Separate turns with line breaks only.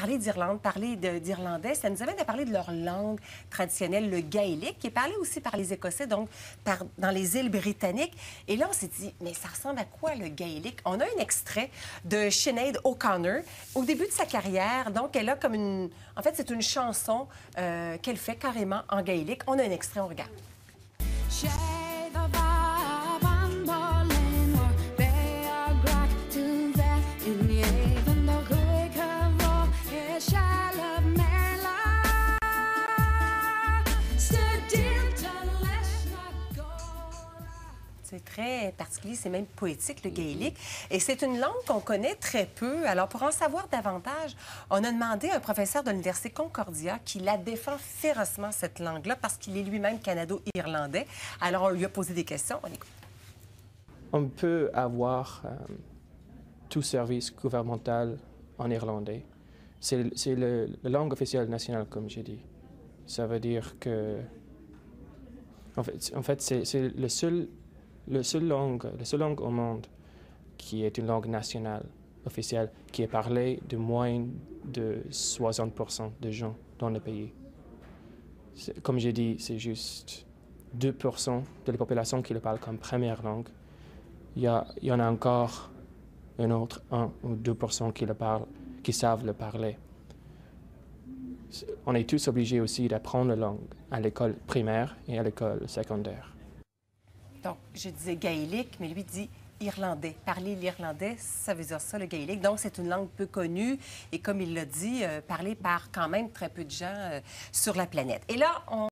parler d'Irlande, parler d'Irlandais, ça nous amène à parler de leur langue traditionnelle, le gaélique, qui est parlé aussi par les Écossais, donc dans les îles britanniques. Et là, on s'est dit, mais ça ressemble à quoi le gaélique? On a un extrait de Sinead O'Connor au début de sa carrière. Donc, elle a comme une... En fait, c'est une chanson euh, qu'elle fait carrément en gaélique. On a un extrait, on regarde. C'est très particulier, c'est même poétique, le mm-hmm. gaélique. Et c'est une langue qu'on connaît très peu. Alors, pour en savoir davantage, on a demandé à un professeur de l'Université Concordia qui la défend férocement, cette langue-là, parce qu'il est lui-même canado-irlandais. Alors, on lui a posé des questions. On écoute.
On peut avoir euh, tout service gouvernemental en irlandais. C'est la langue officielle nationale, comme j'ai dit. Ça veut dire que en fait, en fait c'est, le seul la seule langue, la seule langue au monde qui est une langue nationale officielle, qui est parlée de moins de 60% de gens dans le pays. Comme j'ai dit, c'est juste 2% de la population qui le parle comme première langue. Il y, il y en a encore un autre 1 ou 2% qui le parlent, qui savent le parler. On est tous obligés aussi d'apprendre la langue à l'école primaire et à l'école secondaire.
Donc, je disais gaélique, mais lui dit irlandais. Parler l'irlandais, ça veut dire ça, le gaélique. Donc, c'est une langue peu connue et, comme il l'a dit, euh, parlée par quand même très peu de gens euh, sur la planète. Et là, on